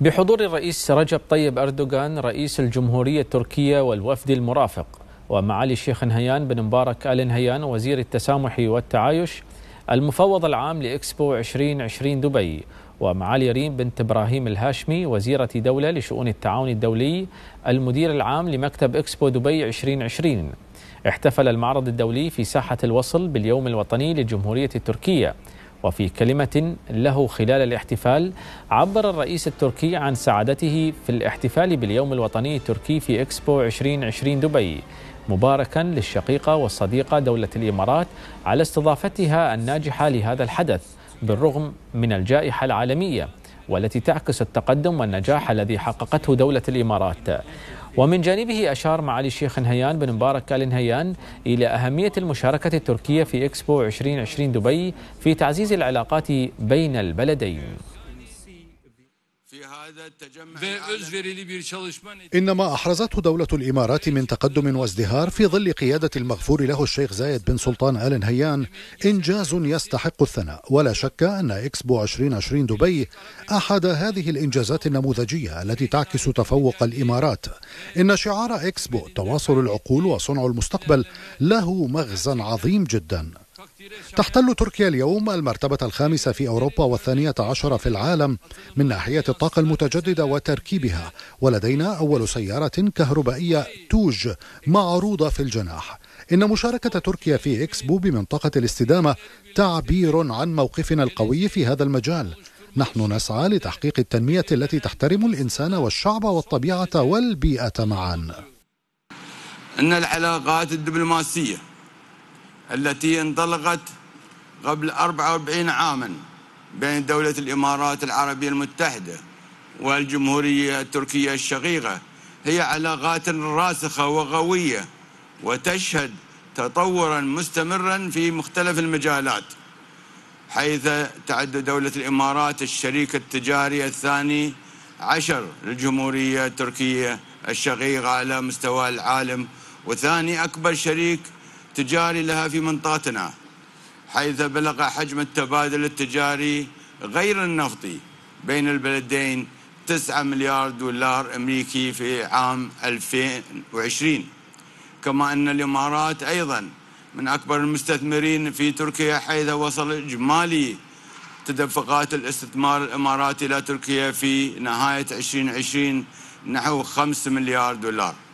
بحضور الرئيس رجب طيب أردوغان رئيس الجمهورية التركية والوفد المرافق ومعالي الشيخ نهيان بن مبارك آل نهيان وزير التسامح والتعايش المفوض العام لإكسبو 2020 دبي ومعالي ريم بنت إبراهيم الهاشمي وزيرة دولة لشؤون التعاون الدولي المدير العام لمكتب إكسبو دبي 2020 احتفل المعرض الدولي في ساحة الوصل باليوم الوطني للجمهورية التركية وفي كلمة له خلال الاحتفال عبر الرئيس التركي عن سعادته في الاحتفال باليوم الوطني التركي في إكسبو 2020 دبي مباركا للشقيقة والصديقة دولة الإمارات على استضافتها الناجحة لهذا الحدث بالرغم من الجائحة العالمية والتي تعكس التقدم والنجاح الذي حققته دولة الإمارات ومن جانبه أشار معالي الشيخ نهيان بن مبارك آل نهيان إلى أهمية المشاركة التركية في إكسبو 2020 دبي في تعزيز العلاقات بين البلدين إنما أحرزته دولة الإمارات من تقدم وازدهار في ظل قيادة المغفور له الشيخ زايد بن سلطان آل نهيان إنجاز يستحق الثناء ولا شك أن إكسبو 2020 دبي أحد هذه الإنجازات النموذجية التي تعكس تفوق الإمارات إن شعار إكسبو تواصل العقول وصنع المستقبل له مغزى عظيم جداً تحتل تركيا اليوم المرتبة الخامسة في أوروبا والثانية عشرة في العالم من ناحية الطاقة المتجددة وتركيبها ولدينا أول سيارة كهربائية توج معروضة في الجناح إن مشاركة تركيا في إكسبو بمنطقة الاستدامة تعبير عن موقفنا القوي في هذا المجال نحن نسعى لتحقيق التنمية التي تحترم الإنسان والشعب والطبيعة والبيئة معا إن العلاقات الدبلوماسية التي انطلقت قبل 44 عاما بين دولة الإمارات العربية المتحدة والجمهورية التركية الشقيقة هي علاقات راسخة وقوية وتشهد تطورا مستمرا في مختلف المجالات حيث تعد دولة الإمارات الشريك التجاري الثاني عشر للجمهورية التركية الشقيقة على مستوى العالم وثاني أكبر شريك التجاري لها في منطقتنا حيث بلغ حجم التبادل التجاري غير النفطي بين البلدين 9 مليار دولار أمريكي في عام 2020 كما أن الإمارات أيضا من أكبر المستثمرين في تركيا حيث وصل إجمالي تدفقات الاستثمار الإماراتي إلى تركيا في نهاية 2020 نحو 5 مليار دولار